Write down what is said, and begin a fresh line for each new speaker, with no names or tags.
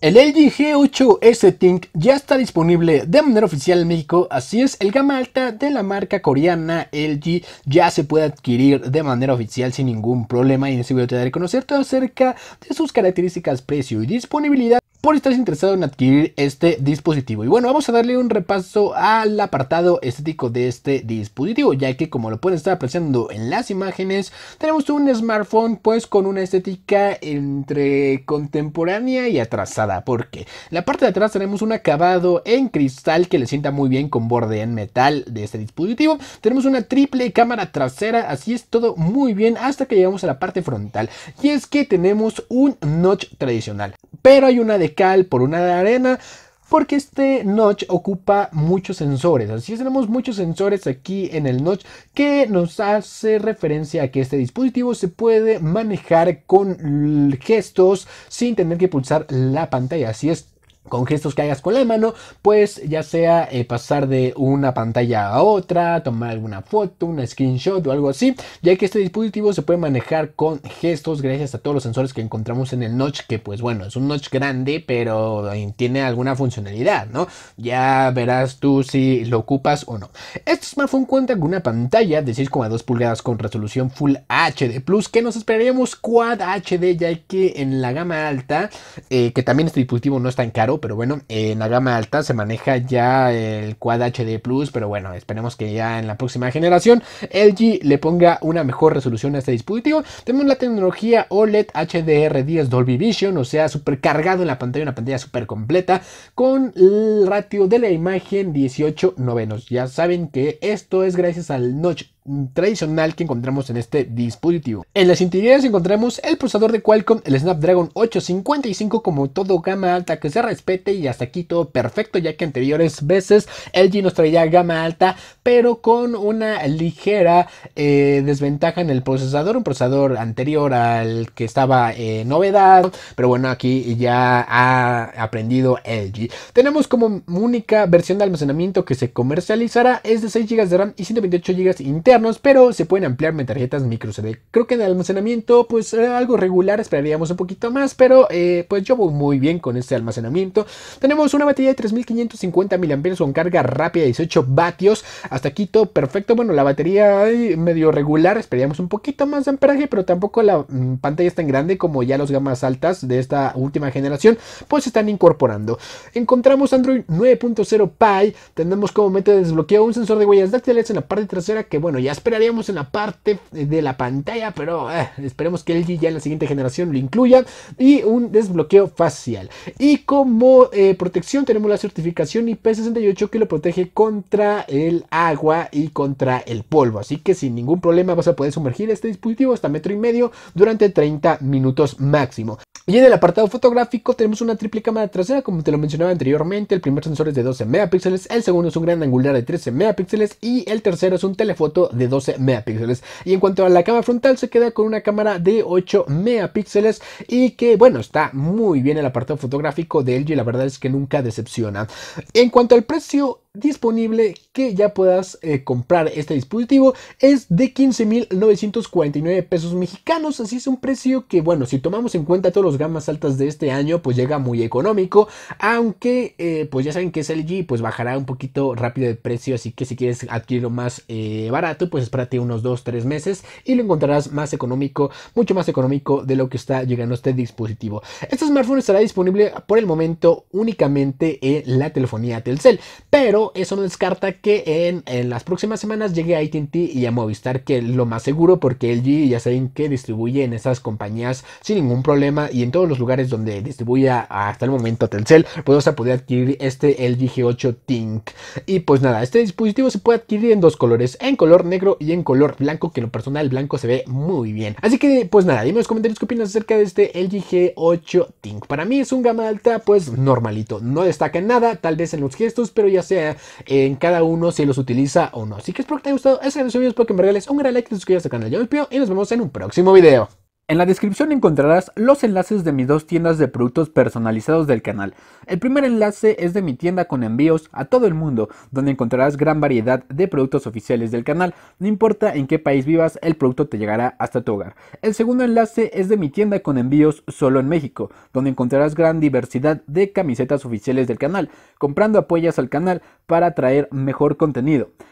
El LG G8S tink ya está disponible de manera oficial en México, así es, el gama alta de la marca coreana LG ya se puede adquirir de manera oficial sin ningún problema y en este video te daré conocer todo acerca de sus características, precio y disponibilidad por estar interesado en adquirir este dispositivo. Y bueno, vamos a darle un repaso al apartado estético de este dispositivo, ya que como lo pueden estar apreciando en las imágenes, tenemos un smartphone pues con una estética entre contemporánea y atrasada, porque la parte de atrás tenemos un acabado en cristal que le sienta muy bien con borde en metal de este dispositivo. Tenemos una triple cámara trasera, así es todo muy bien hasta que llegamos a la parte frontal. Y es que tenemos un notch tradicional pero hay una de cal por una de arena porque este notch ocupa muchos sensores. Así es, tenemos muchos sensores aquí en el notch que nos hace referencia a que este dispositivo se puede manejar con gestos sin tener que pulsar la pantalla. Así es, con gestos que hagas con la mano, pues ya sea eh, pasar de una pantalla a otra, tomar alguna foto, una screenshot o algo así, ya que este dispositivo se puede manejar con gestos gracias a todos los sensores que encontramos en el notch, que pues bueno, es un notch grande, pero eh, tiene alguna funcionalidad, ¿no? Ya verás tú si lo ocupas o no. Este smartphone cuenta con una pantalla de 6,2 pulgadas con resolución Full HD Plus, que nos esperaríamos Quad HD, ya que en la gama alta, eh, que también este dispositivo no es tan caro, pero bueno, en la gama alta se maneja ya el Quad HD Plus, pero bueno, esperemos que ya en la próxima generación LG le ponga una mejor resolución a este dispositivo. Tenemos la tecnología OLED HDR10 Dolby Vision, o sea, super cargado en la pantalla, una pantalla super completa, con el ratio de la imagen 18 novenos. Ya saben que esto es gracias al notch tradicional que encontramos en este dispositivo. En las interiores encontramos el procesador de Qualcomm, el Snapdragon 855 como todo gama alta que se respete y hasta aquí todo perfecto ya que anteriores veces LG nos traía gama alta pero con una ligera eh, desventaja en el procesador, un procesador anterior al que estaba eh, novedad, pero bueno aquí ya ha aprendido LG. Tenemos como única versión de almacenamiento que se comercializará es de 6 GB de RAM y 128 GB interno pero se pueden ampliar En tarjetas micro CD. Creo que en almacenamiento, pues eh, algo regular, esperaríamos un poquito más, pero eh, pues yo voy muy bien con este almacenamiento. Tenemos una batería de 3550 mAh con carga rápida de 18 vatios. Hasta aquí todo perfecto. Bueno, la batería medio regular, esperaríamos un poquito más de amperaje, pero tampoco la mm, pantalla es tan grande como ya los gamas altas de esta última generación, pues están incorporando. Encontramos Android 9.0 Pie, tenemos como método de desbloqueo un sensor de huellas dactilares en la parte trasera que bueno, ya esperaríamos en la parte de la pantalla, pero eh, esperemos que LG ya en la siguiente generación lo incluya. Y un desbloqueo facial. Y como eh, protección tenemos la certificación IP68 que lo protege contra el agua y contra el polvo. Así que sin ningún problema vas a poder sumergir este dispositivo hasta metro y medio durante 30 minutos máximo. Y en el apartado fotográfico tenemos una triple cámara trasera, como te lo mencionaba anteriormente. El primer sensor es de 12 megapíxeles, el segundo es un gran angular de 13 megapíxeles y el tercero es un telefoto de 12 megapíxeles. Y en cuanto a la cámara frontal, se queda con una cámara de 8 megapíxeles y que, bueno, está muy bien el apartado fotográfico de LG, la verdad es que nunca decepciona. En cuanto al precio, disponible que ya puedas eh, comprar este dispositivo es de 15.949 pesos mexicanos, así es un precio que bueno, si tomamos en cuenta todos los gamas altas de este año, pues llega muy económico, aunque eh, pues ya saben que es LG, pues bajará un poquito rápido de precio, así que si quieres adquirirlo más eh, barato, pues espérate unos 2-3 meses y lo encontrarás más económico, mucho más económico de lo que está llegando este dispositivo. Este smartphone estará disponible por el momento únicamente en la telefonía Telcel, pero eso no descarta que en, las próximas semanas llegue a ATT y a Movistar, que lo más seguro, porque LG ya saben que distribuye en esas compañías sin ningún problema y en todos los lugares donde distribuya hasta el momento Telcel, pues vas a poder adquirir este LG G8 Tink Y pues nada, este dispositivo se puede adquirir en dos colores, en color negro y en color blanco, que en lo personal blanco se ve muy bien. Así que pues nada, dime en los comentarios qué opinas acerca de este LG G8 Tink Para mí es un gama alta, pues normalito, no destaca en nada, tal vez en los gestos, pero ya sea en cada uno si los utiliza o no. Así que espero que te haya gustado. este video, espero que me regales un gran like, te suscribas al canal. Yo me pido y nos vemos en un próximo video. En la descripción encontrarás los enlaces de mis dos tiendas de productos personalizados del canal. El primer enlace es de mi tienda con envíos a todo el mundo, donde encontrarás gran variedad de productos oficiales del canal. No importa en qué país vivas, el producto te llegará hasta tu hogar. El segundo enlace es de mi tienda con envíos solo en México, donde encontrarás gran diversidad de camisetas oficiales del canal. Comprando apoyas al canal para traer mejor contenido.